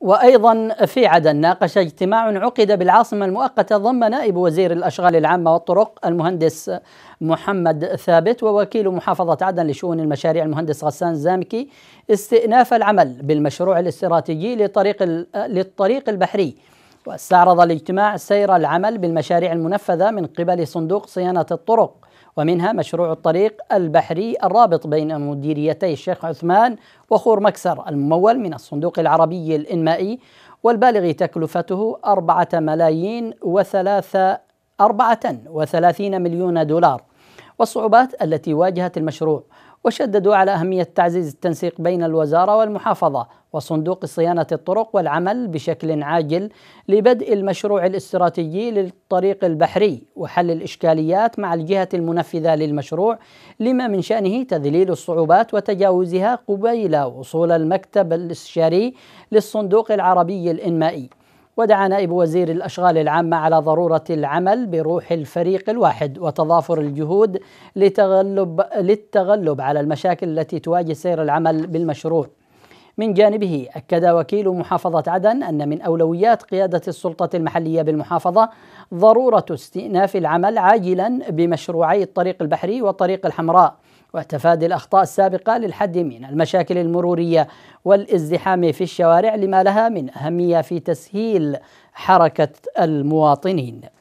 وأيضا في عدن ناقش اجتماع عقد بالعاصمة المؤقتة ضم نائب وزير الأشغال العامة والطرق المهندس محمد ثابت ووكيل محافظة عدن لشؤون المشاريع المهندس غسان زامكي استئناف العمل بالمشروع الاستراتيجي لطريق للطريق البحري واستعرض الاجتماع سير العمل بالمشاريع المنفذة من قبل صندوق صيانة الطرق ومنها مشروع الطريق البحري الرابط بين مديريتي الشيخ عثمان وخور مكسر الممول من الصندوق العربي الإنمائي والبالغ تكلفته أربعة ملايين وثلاثة أربعة وثلاثين مليون دولار والصعوبات التي واجهت المشروع وشددوا على أهمية تعزيز التنسيق بين الوزارة والمحافظة وصندوق صيانة الطرق والعمل بشكل عاجل لبدء المشروع الاستراتيجي للطريق البحري وحل الإشكاليات مع الجهة المنفذة للمشروع لما من شأنه تذليل الصعوبات وتجاوزها قبيل وصول المكتب الاستشاري للصندوق العربي الإنمائي ودعا نائب وزير الأشغال العامة على ضرورة العمل بروح الفريق الواحد وتضافر الجهود لتغلب للتغلب على المشاكل التي تواجه سير العمل بالمشروع من جانبه أكد وكيل محافظة عدن أن من أولويات قيادة السلطة المحلية بالمحافظة ضرورة استئناف العمل عاجلا بمشروعي الطريق البحري والطريق الحمراء وتفادي الأخطاء السابقة للحد من المشاكل المرورية والازدحام في الشوارع لما لها من أهمية في تسهيل حركة المواطنين